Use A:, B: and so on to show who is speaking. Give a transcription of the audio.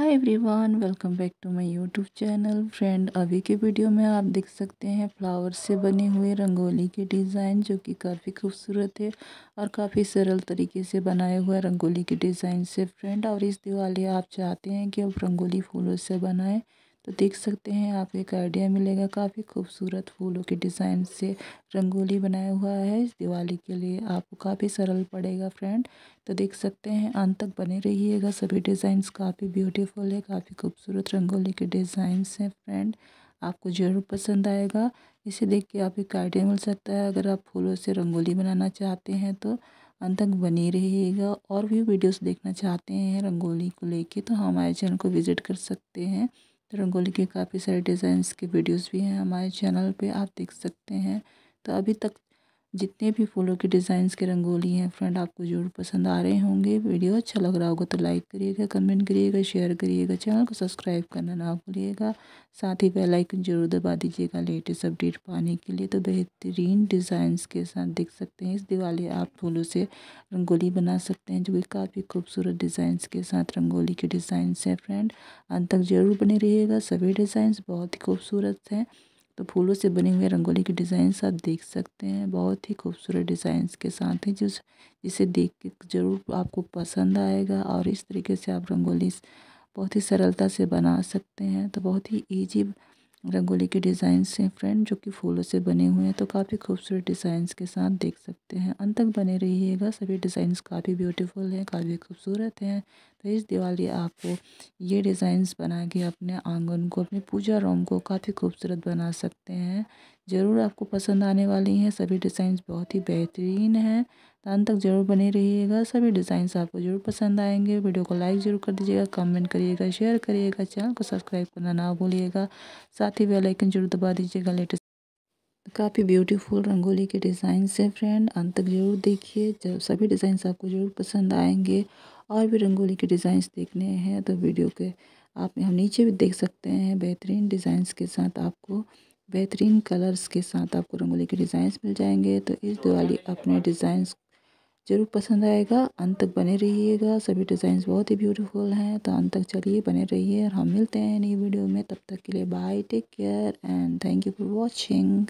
A: hi everyone welcome back to my YouTube channel friend अभी के video में आप देख सकते हैं फ्लावर से बने हुए रंगोली के डिज़ाइन जो कि काफ़ी खूबसूरत है और काफ़ी सरल तरीके से बनाए हुए रंगोली के डिज़ाइन से फ्रेंड और इस दिवाली आप चाहते हैं कि आप रंगोली फूलों से बनाएं तो देख सकते हैं आपको एक आइडिया मिलेगा काफ़ी खूबसूरत फूलों के डिज़ाइन से रंगोली बनाया हुआ है इस दिवाली के लिए आपको काफ़ी सरल पड़ेगा फ्रेंड तो देख सकते हैं अंत तक बने रहिएगा सभी डिज़ाइंस काफ़ी ब्यूटीफुल है काफ़ी खूबसूरत रंगोली के डिज़ाइंस हैं फ्रेंड आपको ज़रूर पसंद आएगा इसे देख के आपको एक आइडिया मिल सकता है अगर आप फूलों से रंगोली बनाना चाहते हैं तो अंत तक बने रहिएगा और भी वीडियोस देखना चाहते हैं रंगोली को लेके तो हमारे चैनल को विज़िट कर सकते हैं रंगोली के काफ़ी सारे डिज़ाइंस के वीडियोस भी हैं हमारे चैनल पे आप देख सकते हैं तो अभी तक जितने भी फूलों के डिज़ाइंस के रंगोली हैं फ्रेंड आपको जरूर पसंद आ रहे होंगे वीडियो अच्छा लग रहा होगा तो लाइक करिएगा कमेंट करिएगा शेयर करिएगा चैनल को सब्सक्राइब करना ना भूलिएगा साथ ही बेल आइकन जरूर दबा दीजिएगा लेटेस्ट अपडेट पाने के लिए तो बेहतरीन डिज़ाइंस के साथ देख सकते हैं इस दिवाली आप फूलों से रंगोली बना सकते हैं जो कि काफ़ी खूबसूरत डिज़ाइंस के साथ रंगोली के डिज़ाइंस हैं फ्रेंड अंत तक जरूर बने रहिएगा सभी डिज़ाइंस बहुत ही खूबसूरत हैं तो फूलों से बने हुए रंगोली के डिज़ाइन आप देख सकते हैं बहुत ही खूबसूरत डिज़ाइंस के साथ हैं जिस जिसे देख के ज़रूर आपको पसंद आएगा और इस तरीके से आप रंगोली बहुत ही सरलता से बना सकते हैं तो बहुत ही ईजी रंगोली के डिज़ाइंस हैं फ्रेंड जो कि फूलों से बने हुए हैं तो काफ़ी खूबसूरत डिज़ाइंस के साथ देख सकते हैं अंत तक बने रहिएगा सभी डिज़ाइंस काफ़ी ब्यूटीफुल हैं काफ़ी खूबसूरत हैं तो इस दिवाली आपको ये डिज़ाइंस बना के अपने आंगन को अपने पूजा रूम को काफ़ी खूबसूरत बना सकते हैं ज़रूर आपको पसंद आने वाली हैं सभी डिज़ाइंस बहुत ही बेहतरीन हैं अंत तक जरूर बने रहिएगा सभी डिज़ाइंस आपको जरूर पसंद आएंगे वीडियो को लाइक जरूर कर दीजिएगा कमेंट करिएगा शेयर करिएगा चैनल को सब्सक्राइब करना ना भूलिएगा साथ ही बेल आइकन जरूर दबा दीजिएगा लेटेस्ट काफ़ी ब्यूटीफुल रंगोली के डिज़ाइंस है फ्रेंड अंत तक जरूर देखिए जब सभी डिज़ाइंस आपको ज़रूर पसंद आएंगे और भी रंगोली के डिज़ाइंस देखने हैं तो वीडियो के आप हम नीचे भी देख सकते हैं बेहतरीन डिज़ाइंस के साथ आपको बेहतरीन कलर्स के साथ आपको रंगोली के डिज़ाइंस मिल जाएंगे तो इस दिवाली अपने डिज़ाइंस जरूर पसंद आएगा अंत तक बने रहिएगा सभी डिज़ाइंस बहुत ही ब्यूटीफुल हैं तो अंत तक चलिए बने रहिए और हम मिलते हैं नई वीडियो में तब तक के लिए bye take care and thank you for watching